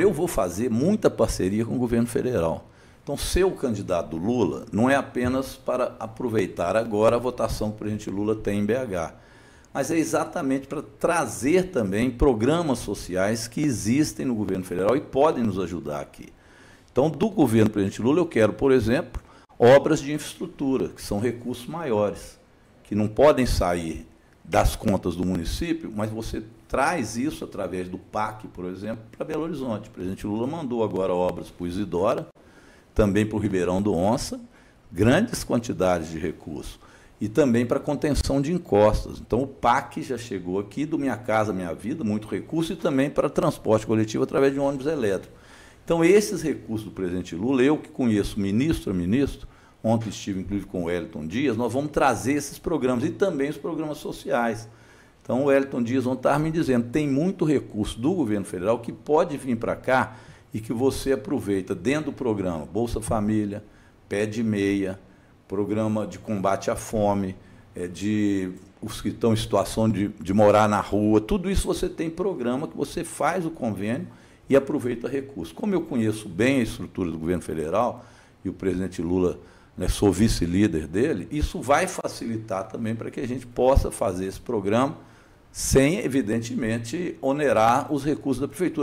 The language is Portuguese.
Eu vou fazer muita parceria com o governo federal. Então, ser o candidato Lula não é apenas para aproveitar agora a votação que o presidente Lula tem em BH, mas é exatamente para trazer também programas sociais que existem no governo federal e podem nos ajudar aqui. Então, do governo do presidente Lula, eu quero, por exemplo, obras de infraestrutura, que são recursos maiores, que não podem sair das contas do município, mas você traz isso através do PAC, por exemplo, para Belo Horizonte. O presidente Lula mandou agora obras para o Isidora, também para o Ribeirão do Onça, grandes quantidades de recursos. E também para contenção de encostas. Então, o PAC já chegou aqui do Minha Casa Minha Vida, muito recurso, e também para transporte coletivo através de ônibus elétrico. Então, esses recursos do presidente Lula, eu que conheço ministro a ministro, ontem estive inclusive com o Elton Dias, nós vamos trazer esses programas e também os programas sociais. Então o Elton Dias ontem estava me dizendo, tem muito recurso do governo federal que pode vir para cá e que você aproveita dentro do programa Bolsa Família, Pé de Meia, programa de combate à fome, eh, de os que estão em situação de, de morar na rua, tudo isso você tem programa que você faz o convênio e aproveita recursos. Como eu conheço bem a estrutura do governo federal, e o presidente Lula né, sou vice-líder dele, isso vai facilitar também para que a gente possa fazer esse programa sem, evidentemente, onerar os recursos da prefeitura.